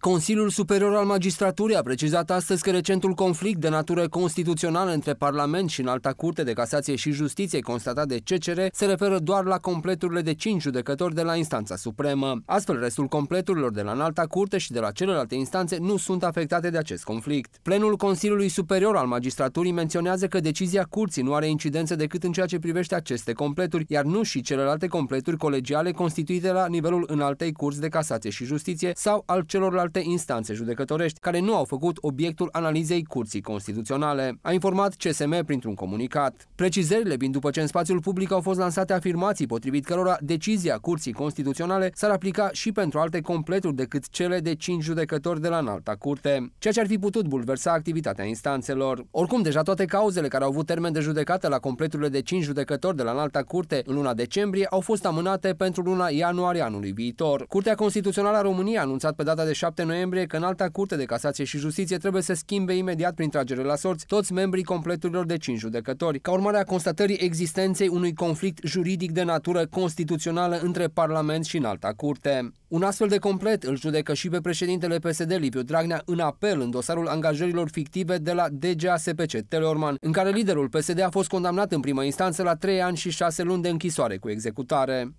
Consiliul Superior al Magistraturii a precizat astăzi că recentul conflict de natură constituțională între Parlament și Înalta Curte de Casație și Justiție constatat de CCR se referă doar la completurile de 5 judecători de la instanța supremă. Astfel, restul completurilor de la Înalta Curte și de la celelalte instanțe nu sunt afectate de acest conflict. Plenul Consiliului Superior al Magistraturii menționează că decizia curții nu are incidență decât în ceea ce privește aceste completuri, iar nu și celelalte completuri colegiale constituite la nivelul Înaltei Curți de Casație și Justiție sau al celorlalte alte instanțe judecătorești care nu au făcut obiectul analizei Curții Constituționale. A informat CSM printr-un comunicat. Precizările vin după ce în spațiul public au fost lansate afirmații potrivit cărora decizia Curții Constituționale s-ar aplica și pentru alte completuri decât cele de 5 judecători de la înalta curte, ceea ce ar fi putut bulversa activitatea instanțelor. Oricum, deja toate cauzele care au avut termen de judecată la completurile de 5 judecători de la înalta curte în luna decembrie au fost amânate pentru luna ianuarie anului viitor. Curtea Constituțională a României a anunțat pe data de 7 7 noiembrie că în alta curte de casație și justiție trebuie să schimbe imediat prin tragere la sorți toți membrii completurilor de 5 judecători, ca urmare a constatării existenței unui conflict juridic de natură constituțională între Parlament și în alta curte. Un astfel de complet îl judecă și pe președintele PSD Liviu Dragnea în apel în dosarul angajărilor fictive de la DGASPC Teleorman, în care liderul PSD a fost condamnat în prima instanță la 3 ani și 6 luni de închisoare cu executare.